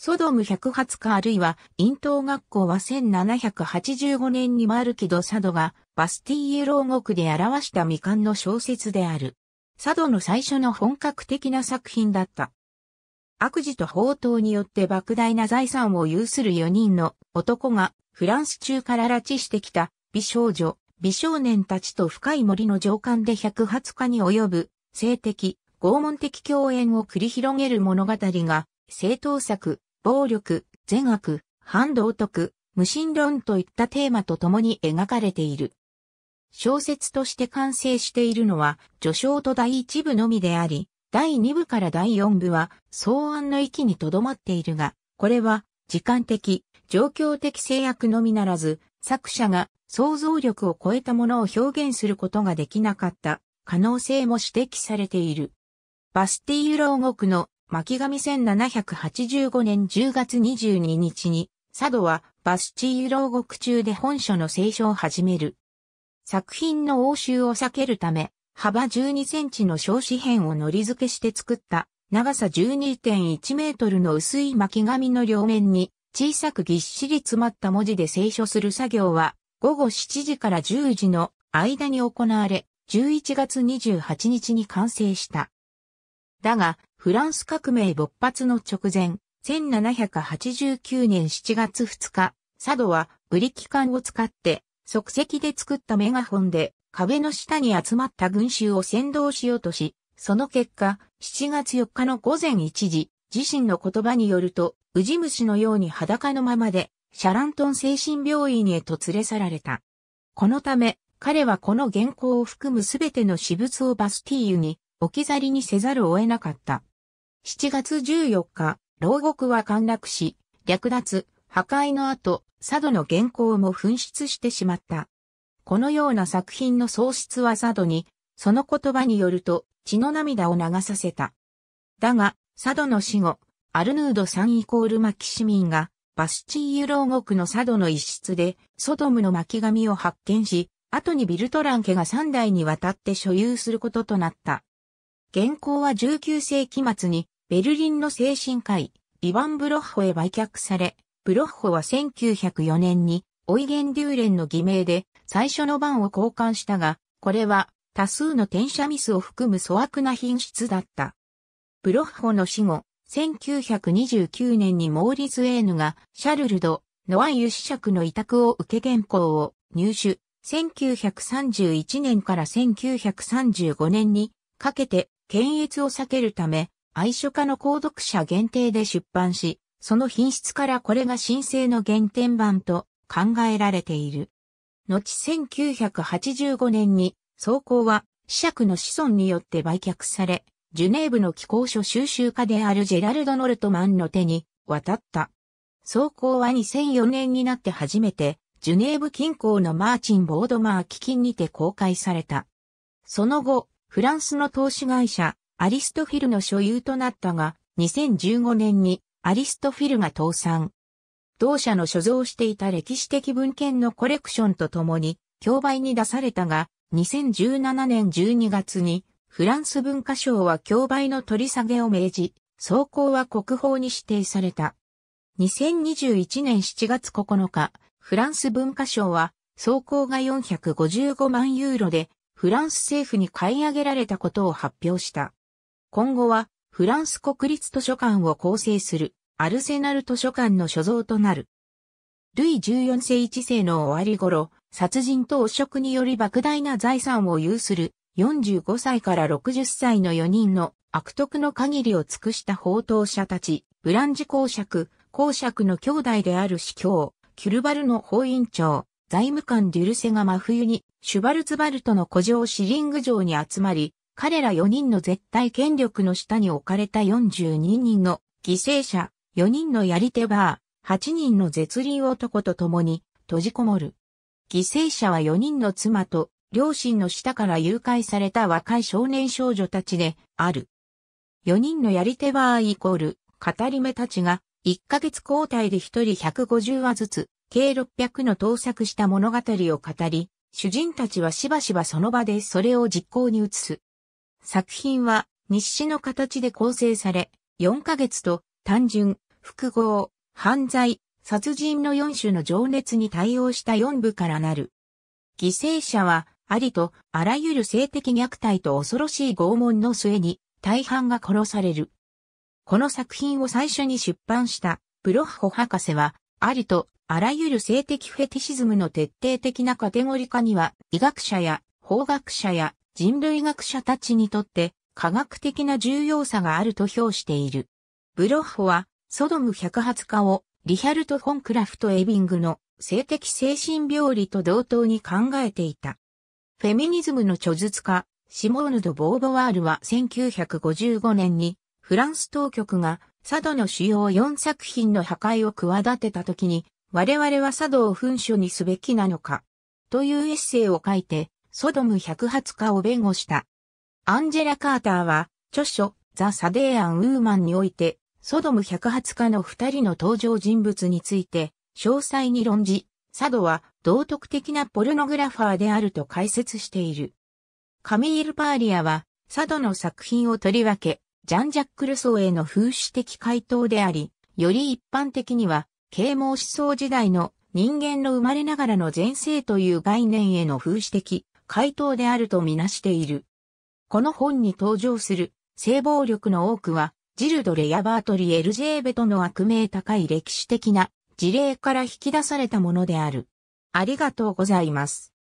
ソドム120日あるいは、陰頭学校は1785年にマルキド・サドが、バスティーユ牢獄で表した未完の小説である。サドの最初の本格的な作品だった。悪事と宝刀によって莫大な財産を有する4人の男が、フランス中から拉致してきた、美少女、美少年たちと深い森の上官で120日に及ぶ、性的、拷問的共演を繰り広げる物語が、正当作、暴力、善悪、反道徳、無神論といったテーマと共に描かれている。小説として完成しているのは、序章と第一部のみであり、第二部から第四部は、草案の域にとどまっているが、これは、時間的、状況的制約のみならず、作者が想像力を超えたものを表現することができなかった可能性も指摘されている。バスティーユ牢獄の巻上1785年10月22日に、佐渡はバスチーユ牢獄中で本書の聖書を始める。作品の応酬を避けるため、幅12センチの小紙片を糊付けして作った、長さ12.1メートルの薄い巻紙の両面に、小さくぎっしり詰まった文字で聖書する作業は、午後7時から10時の間に行われ、11月28日に完成した。だが、フランス革命勃発の直前、1789年7月2日、佐渡はブリキ管を使って即席で作ったメガホンで壁の下に集まった群衆を先導しようとし、その結果、7月4日の午前1時、自身の言葉によると、ウジ虫のように裸のままで、シャラントン精神病院へと連れ去られた。このため、彼はこの原稿を含むすべての私物をバスティーユに置き去りにせざるを得なかった。7月14日、牢獄は陥落し、略奪、破壊の後、佐渡の原稿も紛失してしまった。このような作品の喪失は佐渡に、その言葉によると、血の涙を流させた。だが、佐渡の死後、アルヌード3イコールマキシミンが、バスチーユ牢獄の佐渡の一室で、ソドムの巻紙を発見し、後にビルトラン家が3代にわたって所有することとなった。原稿は19世紀末にベルリンの精神科医、イヴァン・ブロッホへ売却され、ブロッホは1904年に、オイゲン・デューレンの偽名で、最初の版を交換したが、これは、多数の転写ミスを含む粗悪な品質だった。ブロッホの死後、1929年にモーリズ・エーヌが、シャルルド・ノアイユシ爵の委託を受け原稿を入手。1931年から1935年にかけて検閲を避けるため、愛書家の購読者限定で出版し、その品質からこれが新生の原点版と考えられている。後1985年に、草稿は、子爵の子孫によって売却され、ジュネーブの寄候書収集家であるジェラルド・ノルトマンの手に渡った。装甲は2004年になって初めて、ジュネーブ近郊のマーチン・ボードマー基金にて公開された。その後、フランスの投資会社、アリストフィルの所有となったが、2015年にアリストフィルが倒産。同社の所蔵していた歴史的文献のコレクションとともに、競売に出されたが、2017年12月に、フランス文化省は競売の取り下げを命じ、走行は国宝に指定された。2021年7月9日、フランス文化省は、走行が455万ユーロで、フランス政府に買い上げられたことを発表した。今後はフランス国立図書館を構成するアルセナル図書館の所蔵となる。ルイ14世1世の終わり頃、殺人と汚職により莫大な財産を有する45歳から60歳の4人の悪徳の限りを尽くした報道者たち、ブランジ公爵、公爵の兄弟である司教、キュルバルの法院長、財務官デュルセが真冬に、シュバルツバルトの古城シリング城に集まり、彼ら4人の絶対権力の下に置かれた42人の犠牲者、4人のやり手バー、8人の絶倫男と共に閉じこもる。犠牲者は4人の妻と両親の下から誘拐された若い少年少女たちである。4人のやり手バーイコール、語り目たちが1ヶ月交代で1人150話ずつ、計600の盗作した物語を語り、主人たちはしばしばその場でそれを実行に移す。作品は日誌の形で構成され、4ヶ月と単純、複合、犯罪、殺人の4種の情熱に対応した4部からなる。犠牲者は、ありとあらゆる性的虐待と恐ろしい拷問の末に大半が殺される。この作品を最初に出版したプロッホ博士は、ありとあらゆる性的フェティシズムの徹底的なカテゴリ化には医学者や法学者や人類学者たちにとって科学的な重要さがあると評している。ブロッホは、ソドム百発化をリヒャルト・フォンクラフト・エビングの性的精神病理と同等に考えていた。フェミニズムの著述家、シモーヌ・ド・ボーヴォワールは1955年にフランス当局が佐渡の主要4作品の破壊を企てた時に我々は佐渡を噴書にすべきなのかというエッセイを書いてソドム百発化を弁護した。アンジェラ・カーターは、著書、ザ・サデーアン・ウーマンにおいて、ソドム百発化の二人の登場人物について、詳細に論じ、サドは道徳的なポルノグラファーであると解説している。カミール・パーリアは、サドの作品をとりわけ、ジャン・ジャック・ルソーへの風刺的回答であり、より一般的には、啓蒙思想時代の人間の生まれながらの前世という概念への風刺的回答であるとみなしている。この本に登場する性暴力の多くは、ジルドレヤバートリ・エルジェーベとの悪名高い歴史的な事例から引き出されたものである。ありがとうございます。